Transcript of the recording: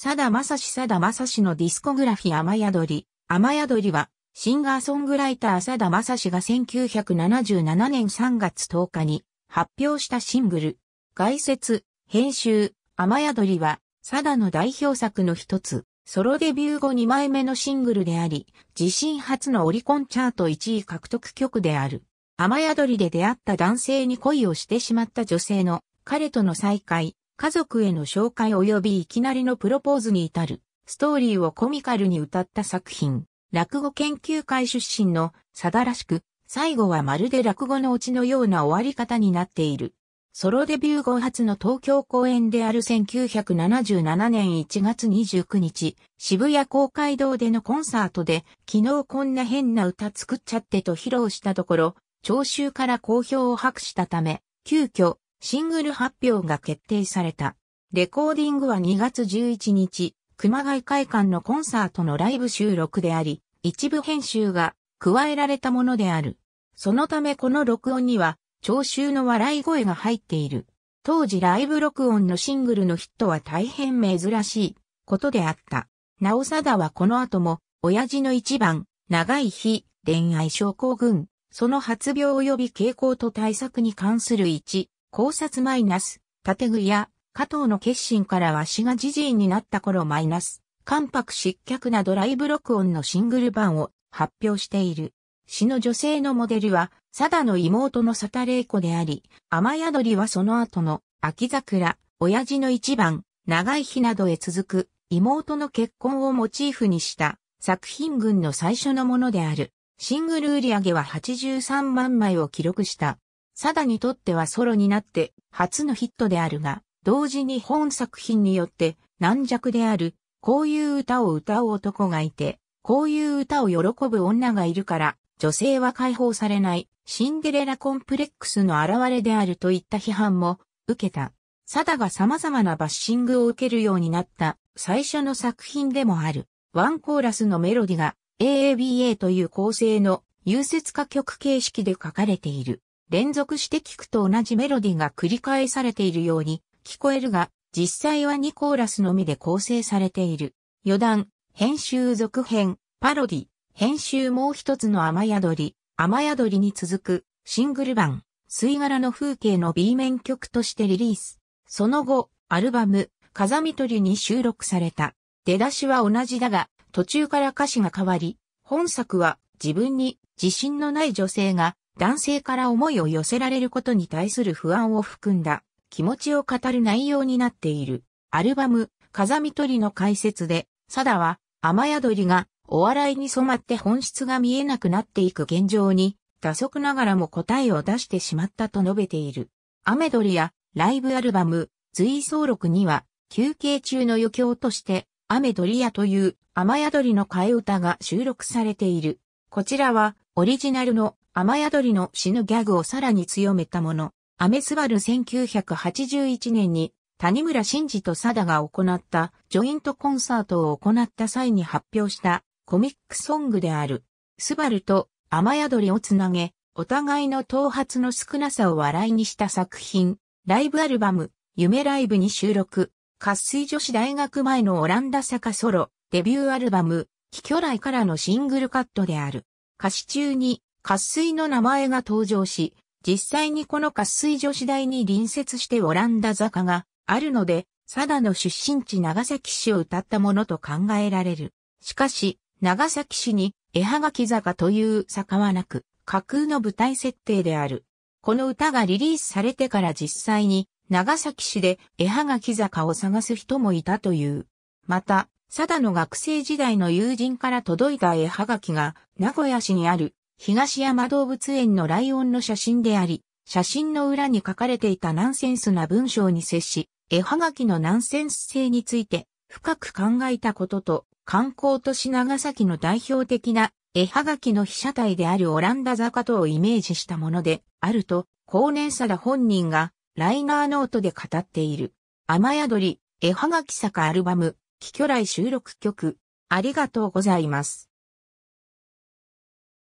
さだまさしさだまさしのディスコグラフィー雨宿り。雨宿りは、シンガーソングライターさだまさしが1977年3月10日に発表したシングル。外説、編集、雨宿りは、さだの代表作の一つ。ソロデビュー後2枚目のシングルであり、自身初のオリコンチャート1位獲得曲である。雨宿りで出会った男性に恋をしてしまった女性の彼との再会、家族への紹介及びいきなりのプロポーズに至る、ストーリーをコミカルに歌った作品。落語研究会出身のさだらしく、最後はまるで落語のオチのような終わり方になっている。ソロデビュー後初の東京公演である1977年1月29日、渋谷公会堂でのコンサートで、昨日こんな変な歌作っちゃってと披露したところ、聴衆から好評を博したため、急遽、シングル発表が決定された。レコーディングは2月11日、熊谷会館のコンサートのライブ収録であり、一部編集が加えられたものである。そのためこの録音には、聴衆の笑い声が入っている。当時ライブ録音のシングルのヒットは大変珍しいことであった。なおさだはこの後も、親父の一番、長い日、恋愛症候群、その発病及び傾向と対策に関する一、考察マイナス、縦具や加藤の決心からわしがじじいになった頃マイナス、関白失脚なドライブ録音のシングル版を発表している。詩の女性のモデルは、サダの妹のサタレイコであり、雨宿りはその後の、秋桜、親父の一番、長い日などへ続く、妹の結婚をモチーフにした作品群の最初のものである。シングル売上は83万枚を記録した。サダにとってはソロになって初のヒットであるが、同時に本作品によって軟弱である、こういう歌を歌う男がいて、こういう歌を喜ぶ女がいるから、女性は解放されないシンデレラコンプレックスの現れであるといった批判も受けた。サダが様々なバッシングを受けるようになった最初の作品でもある。ワンコーラスのメロディが AABA という構成の優説歌曲形式で書かれている。連続して聴くと同じメロディが繰り返されているように聞こえるが、実際は2コーラスのみで構成されている。余談、編集続編、パロディ、編集もう一つの雨宿り、雨宿りに続く、シングル版、吸い殻の風景の B 面曲としてリリース。その後、アルバム、風見取りに収録された。出だしは同じだが、途中から歌詞が変わり、本作は自分に自信のない女性が男性から思いを寄せられることに対する不安を含んだ気持ちを語る内容になっている。アルバム、風見鳥の解説で、サダは雨宿りがお笑いに染まって本質が見えなくなっていく現状に、打足ながらも答えを出してしまったと述べている。雨鳥やライブアルバム、随走録には、休憩中の余興として、雨鳥屋という雨宿りの替え歌が収録されている。こちらはオリジナルの雨宿りの死ぬギャグをさらに強めたもの。アメスバル1981年に谷村新司とサダが行ったジョイントコンサートを行った際に発表したコミックソングである。スバルと雨宿りをつなげ、お互いの頭髪の少なさを笑いにした作品。ライブアルバム、夢ライブに収録。活水女子大学前のオランダ坂ソロ、デビューアルバム、非巨来からのシングルカットである。歌詞中に、滑水の名前が登場し、実際にこの滑水女子大に隣接してオランダ坂があるので、佐田の出身地長崎市を歌ったものと考えられる。しかし、長崎市に絵はがき坂という坂はなく、架空の舞台設定である。この歌がリリースされてから実際に長崎市で絵はがき坂を探す人もいたという。また、佐田の学生時代の友人から届いた絵はがきが名古屋市にある東山動物園のライオンの写真であり、写真の裏に書かれていたナンセンスな文章に接し、絵はがきのナンセンス性について深く考えたことと、観光都市長崎の代表的な絵はがきの被写体であるオランダ坂とをイメージしたものであると、高年差だ本人がライナーノートで語っている。雨宿り、絵はがき坂アルバム、帰去来収録曲、ありがとうございます。